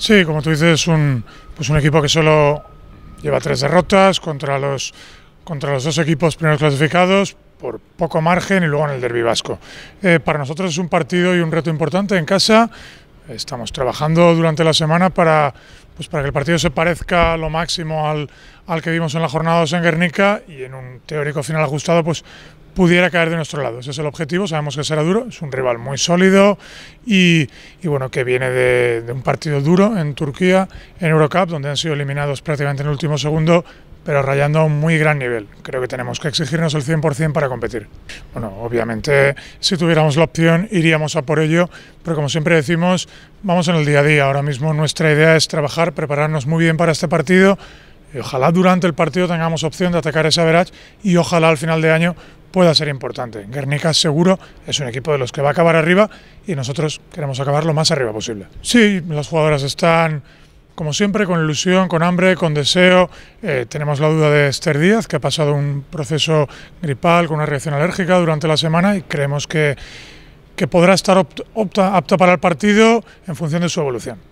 Sí, como tú dices, es un, pues un equipo que solo lleva tres derrotas contra los, contra los dos equipos primeros clasificados por poco margen y luego en el derbi vasco. Eh, para nosotros es un partido y un reto importante en casa. Estamos trabajando durante la semana para, pues para que el partido se parezca lo máximo al, al que vimos en la jornada 2 en Guernica y en un teórico final ajustado, pues pudiera caer de nuestro lado. Ese es el objetivo, sabemos que será duro, es un rival muy sólido y, y bueno, que viene de, un partido duro en Turquía, en Eurocup, donde han sido eliminados prácticamente en el último segundo, pero rayando a un muy gran nivel. Creo que tenemos que exigirnos el 100% para competir. Bueno, obviamente si tuviéramos la opción iríamos a por ello, pero como siempre decimos, vamos en el día a día. Ahora mismo nuestra idea es trabajar, prepararnos muy bien para este partido. Y ojalá durante el partido tengamos opción de atacar esa average y ojalá al final de año pueda ser importante. Guernica seguro es un equipo de los que va a acabar arriba y nosotros queremos acabar lo más arriba posible. Sí, las jugadoras están como siempre, con ilusión, con hambre, con deseo. Eh, tenemos la duda de Esther Díaz, que ha pasado un proceso gripal con una reacción alérgica durante la semana y creemos que, podrá estar apta para el partido en función de su evolución.